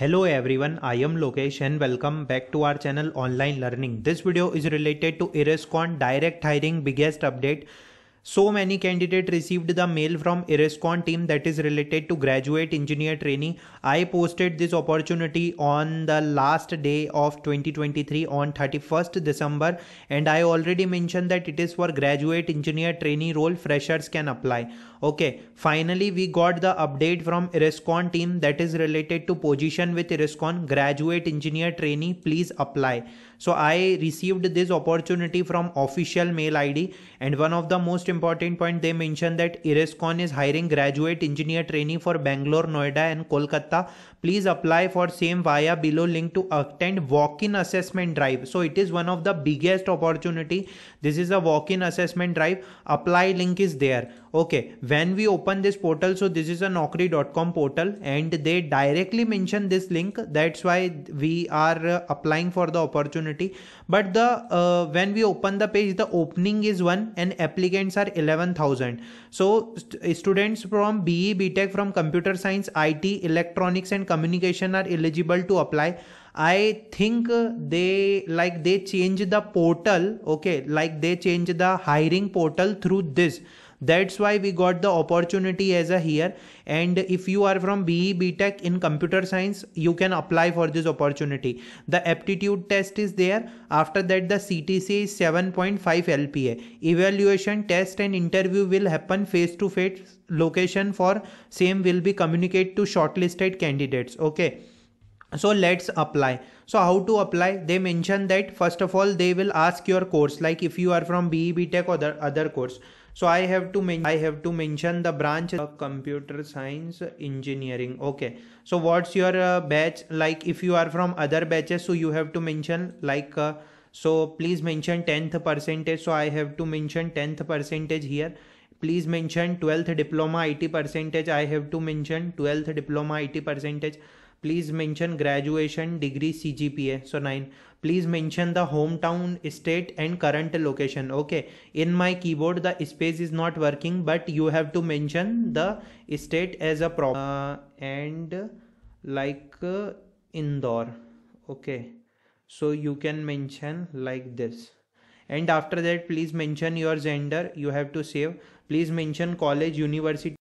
Hello everyone, I am Lokesh and welcome back to our channel Online Learning. This video is related to Erescon direct hiring biggest update so many candidate received the mail from IRISCON team that is related to graduate engineer Training. I posted this opportunity on the last day of 2023 on 31st December and I already mentioned that it is for graduate engineer trainee role freshers can apply. Okay, finally we got the update from IRISCON team that is related to position with IRISCON graduate engineer trainee please apply. So I received this opportunity from official mail ID and one of the most important important point they mentioned that Irescon is hiring graduate engineer trainee for Bangalore, Noida and Kolkata. Please apply for same via below link to attend walk-in assessment drive. So it is one of the biggest opportunity. This is a walk-in assessment drive. Apply link is there. Okay, when we open this portal, so this is a naukri.com portal and they directly mention this link. That's why we are uh, applying for the opportunity. But the uh, when we open the page, the opening is one and applicants are are 11000 so st- eh, students from BE BTech from computer science IT electronics and communication are eligible to apply i think eh, they like they change the portal okay like they change the hiring portal through this that's why we got the opportunity as a here and if you are from BE BTech in computer science you can apply for this opportunity the aptitude test is there after that the CTC is 7.5 LPA evaluation test and interview will happen face to face location for same will be communicated to shortlisted candidates okay so let's apply so how to apply they mention that first of all they will ask your course like if you are from be btech or the other course so i have to i have to mention the branch of computer science engineering okay so what's your uh, batch like if you are from other batches so you have to mention like uh, so please mention 10th percentage so i have to mention 10th percentage here please mention 12th diploma 80 percentage i have to mention 12th diploma 80 percentage please mention graduation degree cgpa so 9 please mention the hometown state and current location okay in my keyboard the space is not working but you have to mention the state as a problem. uh, and uh, like uh, indoor okay so you can mention like this and after that please mention your gender you have to save please mention college university